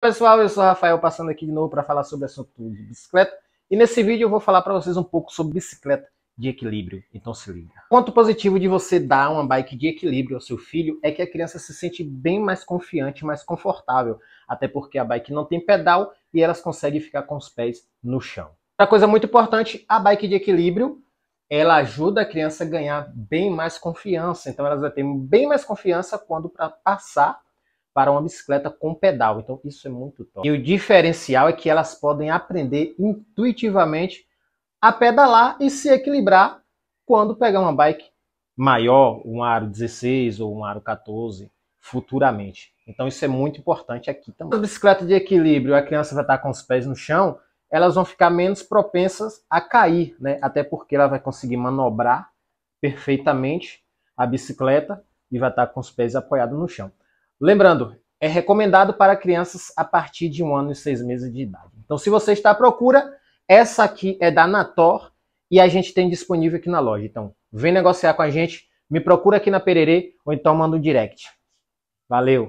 pessoal, eu sou o Rafael, passando aqui de novo para falar sobre o assunto de bicicleta. E nesse vídeo eu vou falar para vocês um pouco sobre bicicleta de equilíbrio. Então se liga. O ponto positivo de você dar uma bike de equilíbrio ao seu filho é que a criança se sente bem mais confiante, mais confortável, até porque a bike não tem pedal e elas conseguem ficar com os pés no chão. Outra coisa muito importante, a bike de equilíbrio, ela ajuda a criança a ganhar bem mais confiança. Então elas vai ter bem mais confiança quando para passar para uma bicicleta com pedal. Então isso é muito top. E o diferencial é que elas podem aprender intuitivamente a pedalar e se equilibrar quando pegar uma bike maior, um aro 16 ou um aro 14 futuramente. Então isso é muito importante aqui também. a bicicleta de equilíbrio, a criança vai estar com os pés no chão, elas vão ficar menos propensas a cair, né? Até porque ela vai conseguir manobrar perfeitamente a bicicleta e vai estar com os pés apoiados no chão. Lembrando, é recomendado para crianças a partir de um ano e seis meses de idade. Então, se você está à procura, essa aqui é da Nator e a gente tem disponível aqui na loja. Então, vem negociar com a gente, me procura aqui na Pererê ou então manda um direct. Valeu!